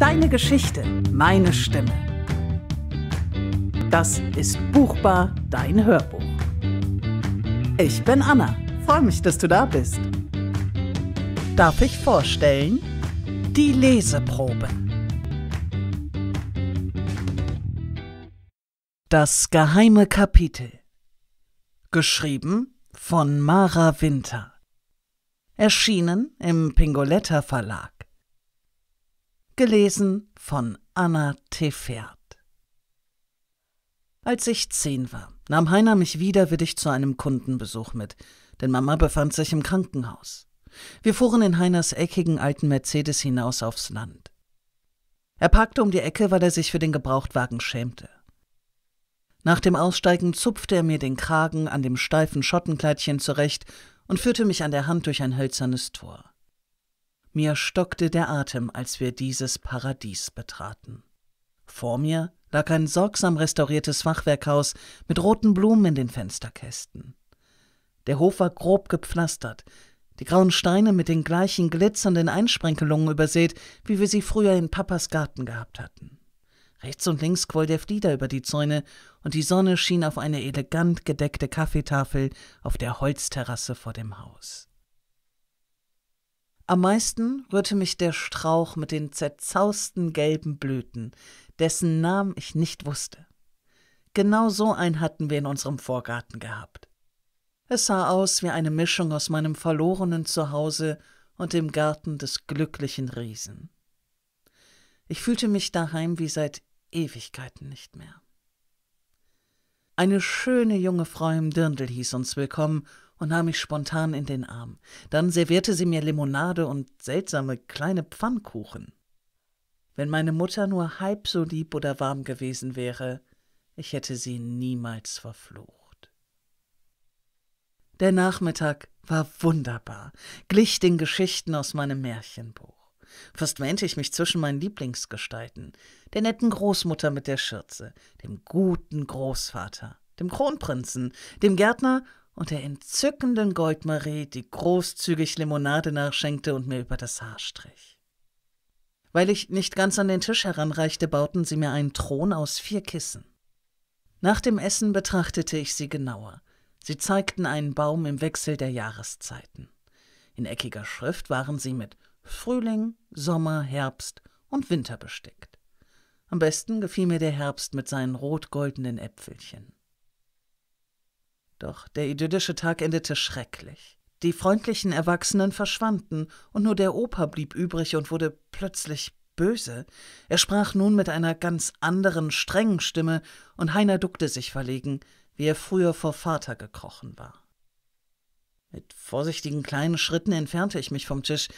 Deine Geschichte, meine Stimme. Das ist Buchbar, dein Hörbuch. Ich bin Anna. Freue mich, dass du da bist. Darf ich vorstellen? Die Leseprobe. Das geheime Kapitel. Geschrieben von Mara Winter. Erschienen im Pingoletta Verlag. Gelesen von Anna Tefert. Als ich zehn war, nahm Heiner mich widerwillig zu einem Kundenbesuch mit, denn Mama befand sich im Krankenhaus. Wir fuhren in Heiners eckigen alten Mercedes hinaus aufs Land. Er parkte um die Ecke, weil er sich für den Gebrauchtwagen schämte. Nach dem Aussteigen zupfte er mir den Kragen an dem steifen Schottenkleidchen zurecht und führte mich an der Hand durch ein hölzernes Tor. Mir stockte der Atem, als wir dieses Paradies betraten. Vor mir lag ein sorgsam restauriertes Fachwerkhaus mit roten Blumen in den Fensterkästen. Der Hof war grob gepflastert, die grauen Steine mit den gleichen glitzernden Einsprenkelungen übersät, wie wir sie früher in Papas Garten gehabt hatten. Rechts und links quoll der Flieder über die Zäune, und die Sonne schien auf eine elegant gedeckte Kaffeetafel auf der Holzterrasse vor dem Haus. Am meisten rührte mich der Strauch mit den zerzausten gelben Blüten, dessen Namen ich nicht wusste. Genau so einen hatten wir in unserem Vorgarten gehabt. Es sah aus wie eine Mischung aus meinem verlorenen Zuhause und dem Garten des glücklichen Riesen. Ich fühlte mich daheim wie seit Ewigkeiten nicht mehr. Eine schöne junge Frau im Dirndl hieß uns willkommen und nahm mich spontan in den Arm. Dann servierte sie mir Limonade und seltsame kleine Pfannkuchen. Wenn meine Mutter nur halb so lieb oder warm gewesen wäre, ich hätte sie niemals verflucht. Der Nachmittag war wunderbar, glich den Geschichten aus meinem Märchenbuch. Fast wähnte ich mich zwischen meinen Lieblingsgestalten, der netten Großmutter mit der Schürze, dem guten Großvater, dem Kronprinzen, dem Gärtner und der entzückenden Goldmarie, die großzügig Limonade nachschenkte und mir über das Haar strich. Weil ich nicht ganz an den Tisch heranreichte, bauten sie mir einen Thron aus vier Kissen. Nach dem Essen betrachtete ich sie genauer. Sie zeigten einen Baum im Wechsel der Jahreszeiten. In eckiger Schrift waren sie mit Frühling, Sommer, Herbst und Winter bestickt. Am besten gefiel mir der Herbst mit seinen rot-goldenen Äpfelchen. Doch der idyllische Tag endete schrecklich. Die freundlichen Erwachsenen verschwanden, und nur der Opa blieb übrig und wurde plötzlich böse. Er sprach nun mit einer ganz anderen, strengen Stimme, und Heiner duckte sich verlegen, wie er früher vor Vater gekrochen war. Mit vorsichtigen kleinen Schritten entfernte ich mich vom Tisch.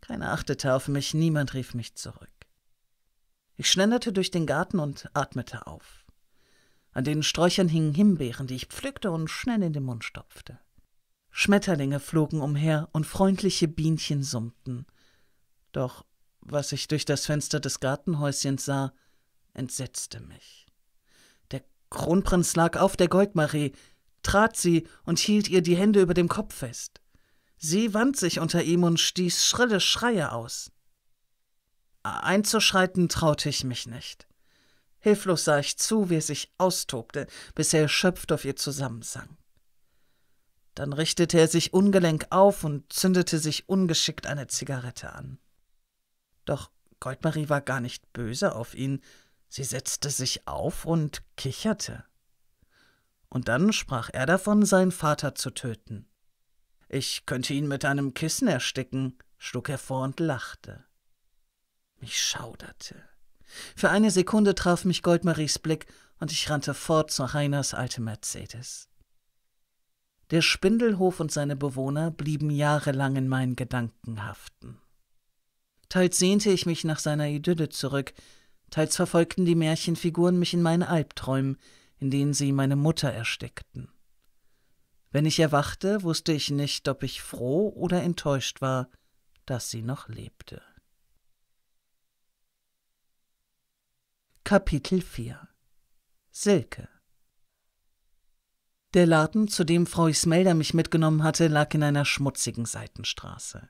Keiner achtete auf mich, niemand rief mich zurück. Ich schlenderte durch den Garten und atmete auf. An den Sträuchern hingen Himbeeren, die ich pflückte und schnell in den Mund stopfte. Schmetterlinge flogen umher und freundliche Bienchen summten. Doch was ich durch das Fenster des Gartenhäuschens sah, entsetzte mich. Der Kronprinz lag auf der Goldmarie, trat sie und hielt ihr die Hände über dem Kopf fest. Sie wand sich unter ihm und stieß schrille Schreie aus. Einzuschreiten traute ich mich nicht. Hilflos sah ich zu, wie er sich austobte, bis er erschöpft auf ihr zusammensank. Dann richtete er sich ungelenk auf und zündete sich ungeschickt eine Zigarette an. Doch Goldmarie war gar nicht böse auf ihn, sie setzte sich auf und kicherte. Und dann sprach er davon, seinen Vater zu töten. Ich könnte ihn mit einem Kissen ersticken, schlug er vor und lachte. Mich schauderte. Für eine Sekunde traf mich Goldmaries Blick und ich rannte fort zu Heiners alte Mercedes. Der Spindelhof und seine Bewohner blieben jahrelang in meinen Gedanken haften. Teils sehnte ich mich nach seiner Idylle zurück, teils verfolgten die Märchenfiguren mich in meinen Albträumen, in denen sie meine Mutter erstickten. Wenn ich erwachte, wusste ich nicht, ob ich froh oder enttäuscht war, dass sie noch lebte. Kapitel 4 Silke Der Laden, zu dem Frau Ismelda mich mitgenommen hatte, lag in einer schmutzigen Seitenstraße.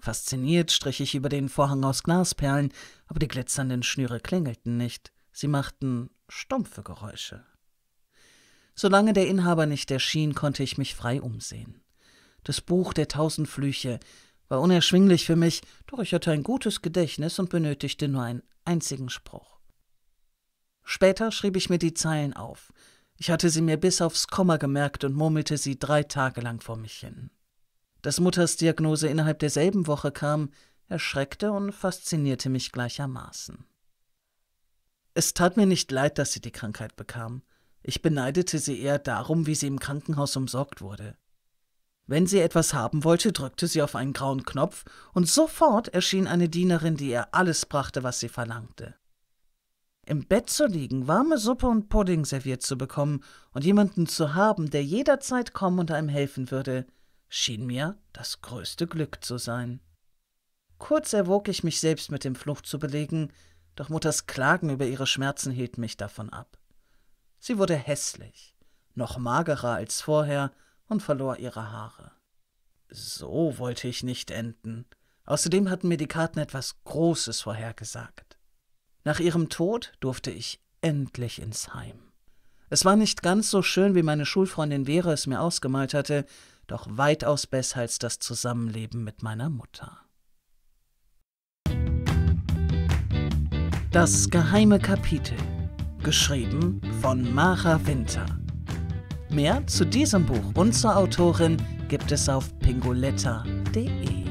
Fasziniert strich ich über den Vorhang aus Glasperlen, aber die glitzernden Schnüre klingelten nicht, sie machten stumpfe Geräusche. Solange der Inhaber nicht erschien, konnte ich mich frei umsehen. Das Buch der tausend Flüche war unerschwinglich für mich, doch ich hatte ein gutes Gedächtnis und benötigte nur einen einzigen Spruch. Später schrieb ich mir die Zeilen auf. Ich hatte sie mir bis aufs Komma gemerkt und murmelte sie drei Tage lang vor mich hin. Dass Mutters Diagnose innerhalb derselben Woche kam, erschreckte und faszinierte mich gleichermaßen. Es tat mir nicht leid, dass sie die Krankheit bekam. Ich beneidete sie eher darum, wie sie im Krankenhaus umsorgt wurde. Wenn sie etwas haben wollte, drückte sie auf einen grauen Knopf, und sofort erschien eine Dienerin, die ihr alles brachte, was sie verlangte. Im Bett zu liegen, warme Suppe und Pudding serviert zu bekommen und jemanden zu haben, der jederzeit kommen und einem helfen würde, schien mir das größte Glück zu sein. Kurz erwog ich mich selbst mit dem Fluch zu belegen, doch Mutters Klagen über ihre Schmerzen hielt mich davon ab. Sie wurde hässlich, noch magerer als vorher und verlor ihre Haare. So wollte ich nicht enden. Außerdem hatten mir die Karten etwas Großes vorhergesagt. Nach ihrem Tod durfte ich endlich ins Heim. Es war nicht ganz so schön, wie meine Schulfreundin Vera es mir ausgemalt hatte, doch weitaus besser als das Zusammenleben mit meiner Mutter. Das geheime Kapitel. Geschrieben von Mara Winter. Mehr zu diesem Buch und zur Autorin gibt es auf pingoletta.de.